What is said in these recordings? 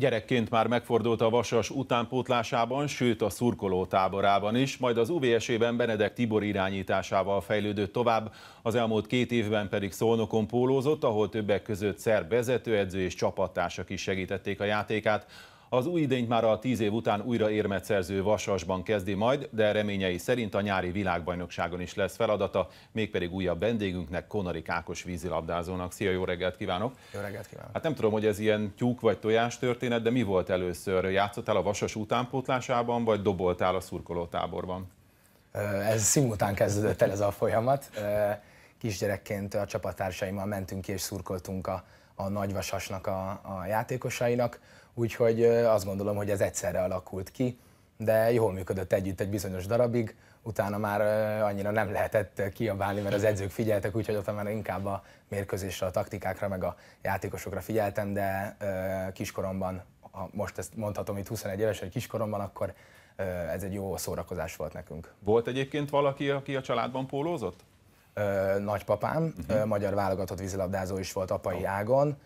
Gyerekként már megfordult a Vasas utánpótlásában, sőt a szurkoló táborában is, majd az UVS-ében Benedek Tibor irányításával fejlődött tovább, az elmúlt két évben pedig Szolnokon pólózott, ahol többek között szerb vezetőedző és csapattársak is segítették a játékát. Az új idényt már a tíz év után újra érmet szerző Vasasban kezdi majd, de reményei szerint a nyári világbajnokságon is lesz feladata, mégpedig újabb vendégünknek, Konari Ákos vízilabdázónak. Szia, jó reggelt kívánok! Jó reggelt kívánok! Hát nem tudom, hogy ez ilyen tyúk vagy tojás történet, de mi volt először? Játszottál a Vasas utánpótlásában, vagy doboltál a szurkolótáborban? Ez szimultán kezdődött el ez a folyamat. Kisgyerekként a csapattársaimmal mentünk ki és szurkoltunk a, a nagyvasasnak, a, a játékosainak Úgyhogy azt gondolom, hogy ez egyszerre alakult ki, de jól működött együtt egy bizonyos darabig, utána már annyira nem lehetett kiabálni, mert az edzők figyeltek, úgyhogy ott már inkább a mérkőzésre, a taktikákra, meg a játékosokra figyeltem, de kiskoromban, most ezt mondhatom itt 21 éves, hogy kiskoromban, akkor ez egy jó szórakozás volt nekünk. Volt egyébként valaki, aki a családban pólózott? Nagypapám, uh-huh. magyar válogatott vízilabdázó is volt apai oh. ágon,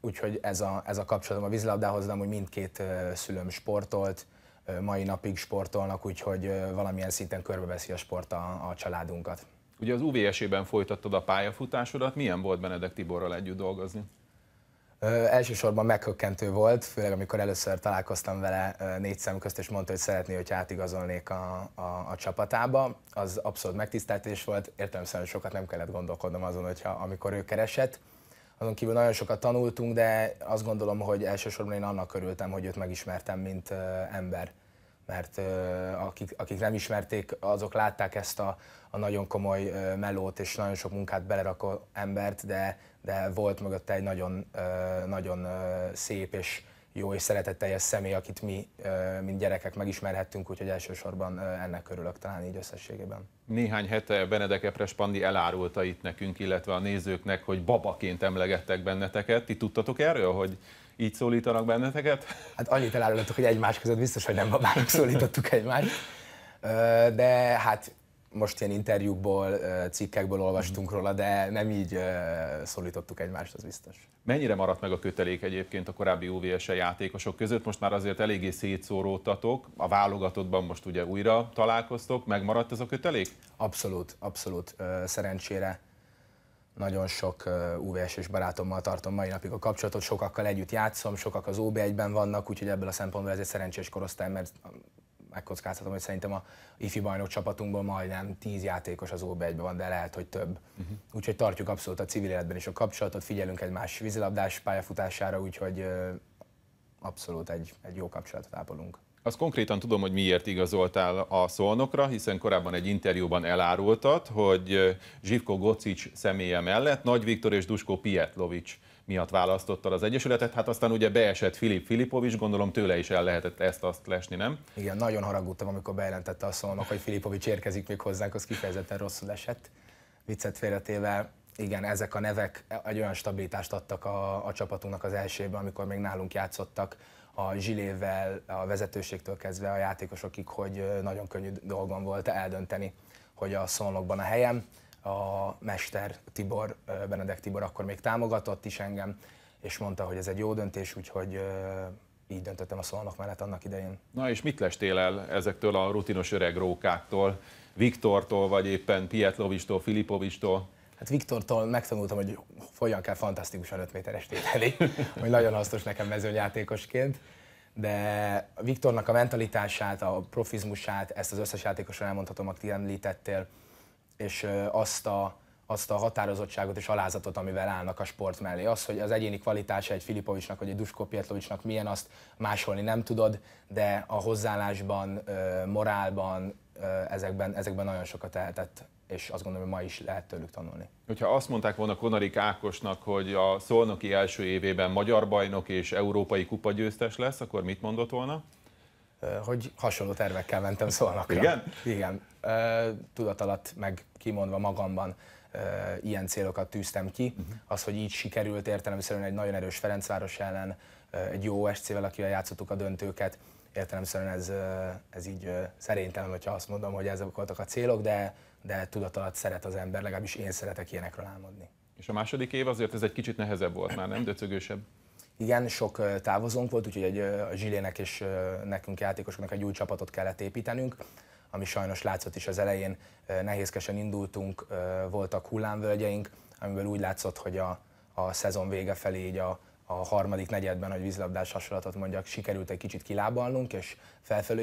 úgyhogy ez a, ez a kapcsolatom a vízlabdához, de hogy mindkét szülőm sportolt, mai napig sportolnak, úgyhogy valamilyen szinten körbeveszi a sport a, a családunkat. Ugye az uvs ében folytattad a pályafutásodat, milyen volt Benedek Tiborral együtt dolgozni? Ö, elsősorban meghökkentő volt, főleg amikor először találkoztam vele négy szem közt, és mondta, hogy szeretné, hogy átigazolnék a, a, a csapatába. Az abszolút megtiszteltés volt, értelemszerűen sokat nem kellett gondolkodnom azon, hogyha amikor ő keresett. Azon kívül nagyon sokat tanultunk, de azt gondolom, hogy elsősorban én annak örültem, hogy őt megismertem, mint ember. Mert akik, akik nem ismerték, azok látták ezt a, a nagyon komoly melót és nagyon sok munkát belerakó embert, de, de volt mögötte egy nagyon, nagyon szép és jó és szeretetteljes személy, akit mi, mint gyerekek megismerhettünk, úgyhogy elsősorban ennek örülök talán így összességében. Néhány hete Benedek Epres Pandi elárulta itt nekünk, illetve a nézőknek, hogy babaként emlegettek benneteket. Ti tudtatok erről, hogy így szólítanak benneteket? Hát annyit elárultuk, hogy egymás között biztos, hogy nem babának szólítottuk egymást. De hát most ilyen interjúkból, cikkekből olvastunk mm. róla, de nem így szólítottuk egymást, az biztos. Mennyire maradt meg a kötelék egyébként a korábbi UVS-e játékosok között? Most már azért eléggé szétszóródtatok, a válogatottban most ugye újra találkoztok, megmaradt ez a kötelék? Abszolút, abszolút, szerencsére nagyon sok UVS és barátommal tartom mai napig a kapcsolatot, sokakkal együtt játszom, sokak az OB1-ben vannak, úgyhogy ebből a szempontból ez egy szerencsés korosztály, mert megkockáztatom, hogy szerintem a ifi bajnok csapatunkból majdnem 10 játékos az ob 1 van, de lehet, hogy több. Uh-huh. Úgyhogy tartjuk abszolút a civil életben is a kapcsolatot, figyelünk egymás vízilabdás pályafutására, úgyhogy abszolút egy, egy jó kapcsolatot ápolunk. Azt konkrétan tudom, hogy miért igazoltál a szolnokra, hiszen korábban egy interjúban elárultad, hogy Zsivko Gocic személye mellett Nagy Viktor és Dusko Pietlovics miatt választotta az Egyesületet. Hát aztán ugye beesett Filip is, gondolom tőle is el lehetett ezt azt lesni, nem? Igen, nagyon haragudtam, amikor bejelentette a szolnok, hogy Filipovics érkezik még hozzánk, az kifejezetten rosszul esett. Viccet félretéve, igen, ezek a nevek egy olyan stabilitást adtak a, a csapatunknak az elsőben, amikor még nálunk játszottak, a zsilével, a vezetőségtől kezdve a játékosokig, hogy nagyon könnyű dolgom volt eldönteni, hogy a szolnokban a helyem. A mester Tibor Benedek Tibor akkor még támogatott is engem, és mondta, hogy ez egy jó döntés, úgyhogy így döntöttem a szolnok mellett annak idején. Na és mit lestél el ezektől a rutinos öreg rókáktól, Viktortól, vagy éppen Pietlovistól, Filipovistól? Hát Viktortól megtanultam, hogy hogyan kell fantasztikusan 5 méteres tételi, hogy nagyon hasznos nekem mezőnyátékosként. De Viktornak a mentalitását, a profizmusát, ezt az összes játékosra elmondhatom, amit említettél, és azt a azt a határozottságot és alázatot, amivel állnak a sport mellé. Az, hogy az egyéni kvalitása egy Filipovicsnak vagy egy Dusko Pietlovicsnak milyen, azt másolni nem tudod, de a hozzáállásban, morálban, ezekben, ezekben nagyon sokat tehetett és azt gondolom, hogy ma is lehet tőlük tanulni. Hogyha azt mondták volna Konarik Ákosnak, hogy a szolnoki első évében magyar bajnok és európai győztes lesz, akkor mit mondott volna? Hogy hasonló tervekkel mentem szolnokra. Igen? Igen. Tudat alatt meg kimondva magamban ilyen célokat tűztem ki. Uh-huh. Az, hogy így sikerült értelemszerűen egy nagyon erős Ferencváros ellen, egy jó SC-vel, akivel játszottuk a döntőket, értelemszerűen ez, ez így szerénytelen, hogyha azt mondom, hogy ezek voltak a célok, de, de tudat alatt szeret az ember, legalábbis én szeretek ilyenekről álmodni. És a második év azért ez egy kicsit nehezebb volt már, nem? Döcögősebb? Igen, sok távozónk volt, úgyhogy egy, a Zsilének és nekünk játékosoknak egy új csapatot kellett építenünk ami sajnos látszott is az elején, nehézkesen indultunk, voltak hullámvölgyeink, amiből úgy látszott, hogy a, a szezon vége felé így a, a harmadik negyedben, hogy vízlabdás hasonlatot mondjak, sikerült egy kicsit kilábalnunk, és felfelő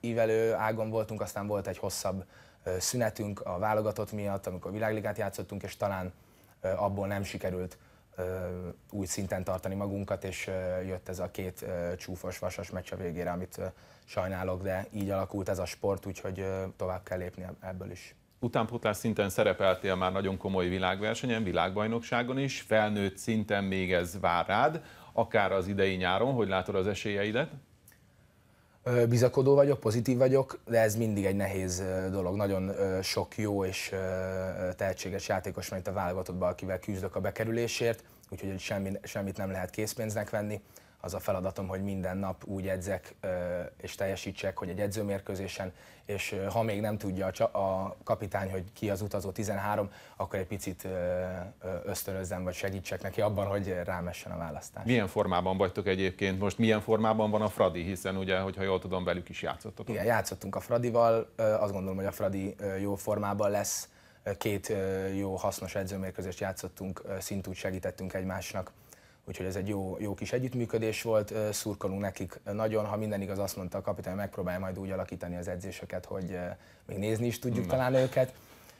ívelő ágon voltunk, aztán volt egy hosszabb szünetünk a válogatott miatt, amikor világligát játszottunk, és talán abból nem sikerült új szinten tartani magunkat, és jött ez a két csúfos vasas meccs a végére, amit sajnálok, de így alakult ez a sport, úgyhogy tovább kell lépni e-, ebből is. Utánpótlás szinten szerepeltél már nagyon komoly világversenyen, világbajnokságon is, felnőtt szinten még ez vár rád, akár az idei nyáron, hogy látod az esélyeidet? bizakodó vagyok, pozitív vagyok, de ez mindig egy nehéz dolog. Nagyon sok jó és tehetséges játékos van itt a válogatottban, akivel küzdök a bekerülésért, úgyhogy semmit nem lehet készpénznek venni az a feladatom, hogy minden nap úgy edzek és teljesítsek, hogy egy edzőmérkőzésen, és ha még nem tudja a kapitány, hogy ki az utazó 13, akkor egy picit ösztönözzem, vagy segítsek neki abban, hogy rámessen a választás. Milyen formában vagytok egyébként most? Milyen formában van a Fradi? Hiszen ugye, hogyha jól tudom, velük is játszottatok. Igen, játszottunk a Fradival. Azt gondolom, hogy a Fradi jó formában lesz. Két jó hasznos edzőmérkőzést játszottunk, szintúgy segítettünk egymásnak Úgyhogy ez egy jó, jó kis együttműködés volt, szurkolunk nekik nagyon, ha minden igaz, azt mondta a kapitány, megpróbál majd úgy alakítani az edzéseket, hogy még nézni is tudjuk Na. talán őket,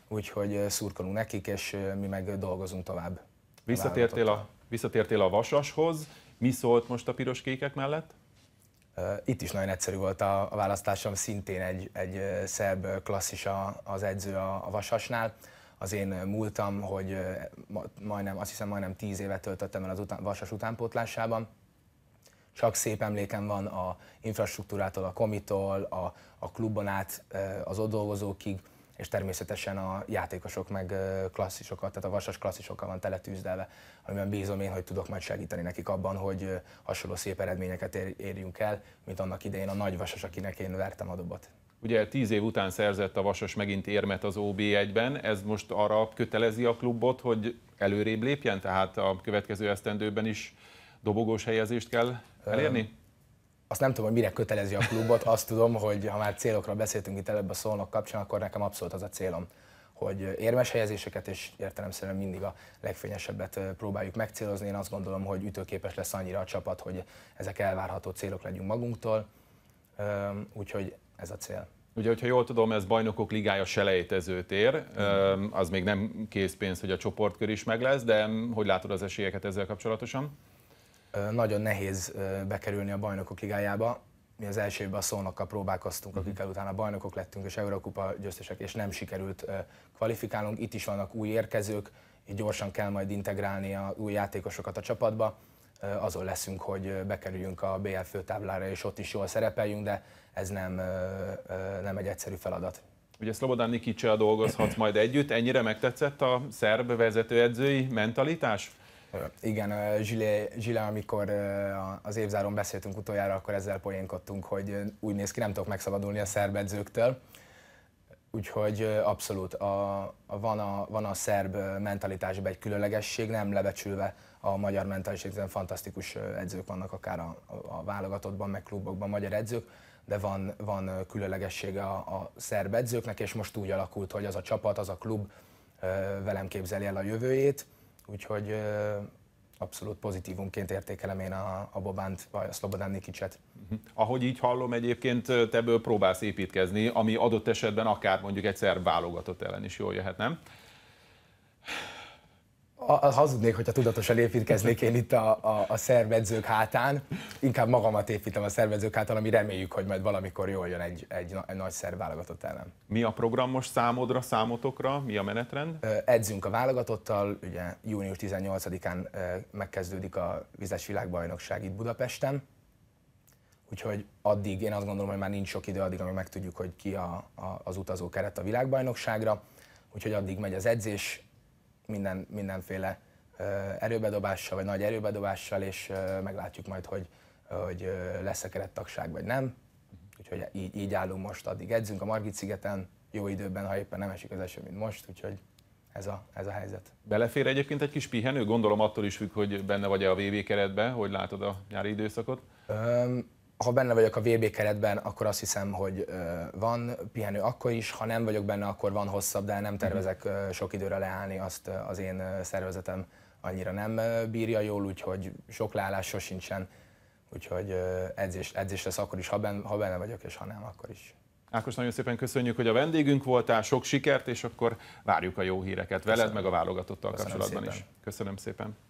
úgyhogy szurkolunk nekik, és mi meg dolgozunk tovább. Visszatértél a, visszatértél a Vasashoz, mi szólt most a piros-kékek mellett? Itt is nagyon egyszerű volt a, a választásom, szintén egy, egy szerb klasszis az edző a, a Vasasnál az én múltam, hogy majdnem, azt hiszem majdnem tíz évet töltöttem el az után, Vasas utánpótlásában. Csak szép emlékem van a infrastruktúrától, a komitól, a, a klubon át az ott dolgozókig, és természetesen a játékosok meg klasszisokat, tehát a vasas klasszisokkal van teletűzdelve, amiben bízom én, hogy tudok majd segíteni nekik abban, hogy hasonló szép eredményeket érjünk el, mint annak idején a nagy vasas, akinek én vertem a dobot. Ugye tíz év után szerzett a Vasas megint érmet az OB1-ben, ez most arra kötelezi a klubot, hogy előrébb lépjen, tehát a következő esztendőben is dobogós helyezést kell elérni? Um, azt nem tudom, hogy mire kötelezi a klubot, azt tudom, hogy ha már célokról beszéltünk itt előbb a szolnok kapcsán, akkor nekem abszolút az a célom, hogy érmes helyezéseket és értelemszerűen mindig a legfényesebbet próbáljuk megcélozni. Én azt gondolom, hogy ütőképes lesz annyira a csapat, hogy ezek elvárható célok legyünk magunktól, um, úgyhogy ez a cél. Ugye, hogyha jól tudom, ez bajnokok ligája selejtezőt ér, az még nem készpénz, hogy a csoportkör is meg lesz, de hogy látod az esélyeket ezzel kapcsolatosan? Nagyon nehéz bekerülni a bajnokok ligájába. Mi az első évben a szónokkal próbálkoztunk, akikkel mhm. utána bajnokok lettünk, és Eurókupa győztesek, és nem sikerült kvalifikálnunk. Itt is vannak új érkezők, így gyorsan kell majd integrálni a új játékosokat a csapatba azon leszünk, hogy bekerüljünk a BL főtáblára, és ott is jól szerepeljünk, de ez nem, nem egy egyszerű feladat. Ugye Szlobodán Nikicsel dolgozhatsz majd együtt, ennyire megtetszett a szerb vezetőedzői mentalitás? Igen, Zsile, Zsile, amikor az évzáron beszéltünk utoljára, akkor ezzel poénkodtunk, hogy úgy néz ki, nem tudok megszabadulni a szerb edzőktől. Úgyhogy abszolút a, a, van, a, van a szerb mentalitásban egy különlegesség, nem lebecsülve a magyar mentalitásban fantasztikus edzők vannak, akár a, a válogatottban, meg klubokban magyar edzők, de van, van különlegessége a, a szerb edzőknek, és most úgy alakult, hogy az a csapat, az a klub velem képzeli el a jövőjét, úgyhogy abszolút pozitívumként értékelem én a, a Bobánt vagy a Szlobodán Nikicset. Mhm. Ahogy így hallom, egyébként te ebből próbálsz építkezni, ami adott esetben akár mondjuk egy szerb válogatott ellen is jól jöhet, nem? A, hazudnék, hogyha tudatosan építkeznék én itt a, a, a szervezők hátán. Inkább magamat építem a szervezők hátán, ami reméljük, hogy majd valamikor jól jön egy, egy, egy nagy szerv válogatott ellen. Mi a program most számodra, számotokra? Mi a menetrend? Edzünk a válogatottal, ugye június 18-án megkezdődik a vizes világbajnokság itt Budapesten. Úgyhogy addig, én azt gondolom, hogy már nincs sok idő addig, amíg megtudjuk, hogy ki a, a, az utazó keret a világbajnokságra. Úgyhogy addig megy az edzés, minden, mindenféle erőbedobással, vagy nagy erőbedobással, és meglátjuk majd, hogy, hogy lesz-e kerettagság, vagy nem. Úgyhogy így, így állunk most, addig edzünk a Margit-szigeten, jó időben, ha éppen nem esik az eső, mint most, úgyhogy ez a, ez a helyzet. Belefér egyébként egy kis pihenő? Gondolom attól is függ, hogy benne vagy-e a VV keretbe, hogy látod a nyári időszakot? Öm, ha benne vagyok a VB keretben, akkor azt hiszem, hogy van pihenő akkor is, ha nem vagyok benne, akkor van hosszabb, de nem tervezek mhm. sok időre leállni, azt az én szervezetem annyira nem bírja jól, úgyhogy sok leállás sosincsen, úgyhogy edzés, edzés lesz akkor is, ha benne, ha benne vagyok, és ha nem, akkor is. Ákos, nagyon szépen köszönjük, hogy a vendégünk voltál, sok sikert, és akkor várjuk a jó híreket veled, Köszönöm. meg a válogatottal Köszönöm kapcsolatban szépen. is. Köszönöm szépen.